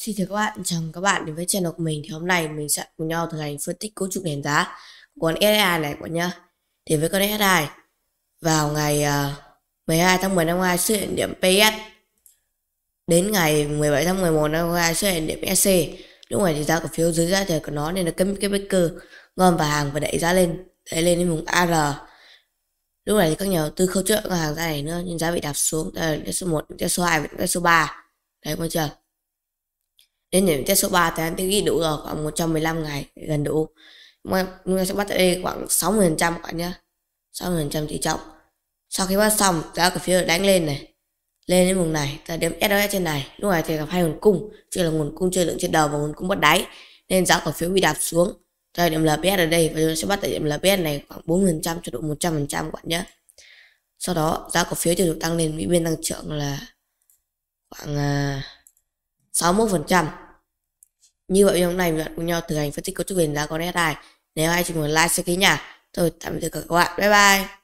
Xin chào các bạn, chào mừng các bạn đến với channel của mình thì hôm nay mình sẽ cùng nhau thực hành phân tích cấu trúc nền giá của con SSI này các bạn nhá. Thì với con SSI vào ngày 12 à, tháng 10 năm 2022 xuất hiện điểm PS e đến ngày 17 tháng 11 năm 2022 xuất hiện điểm SC. E Lúc này thì giá cổ phiếu dưới giá trời của nó nên là cấm cái baker ngon vào hàng và đẩy giá lên, đẩy lên đến vùng AR. Lúc này thì các nhà đầu tư không chọn hàng ra này nữa nhưng giá bị đạp xuống, từ là số 1, số 2 và số 3. Đấy các chưa? đến điểm test số 3 thì anh tiêu ghi đủ rồi khoảng 115 ngày gần đủ mà chúng ta sẽ bắt ở đây khoảng 60 phần trăm bạn nhé 60 phần trăm tỷ trọng sau khi bắt xong giá cổ phiếu đánh lên này lên đến vùng này ta điểm SOS trên này lúc này thì gặp hai nguồn cung chưa là nguồn cung chơi lượng trên đầu và nguồn cung bắt đáy nên giá cổ phiếu bị đạp xuống cho điểm LPS ở đây và chúng ta sẽ bắt tại điểm LPS này khoảng phần trăm cho độ 100% các bạn nhé sau đó giá cổ phiếu tiếp tục tăng lên mỹ biên tăng trưởng là khoảng à, 61%. Như vậy hôm nay mình cùng nhau thực hành phân tích cấu trúc quyền giá con SI. Nếu ai chỉ muốn like sẽ ký nhà. Thôi tạm biệt các bạn. Bye bye.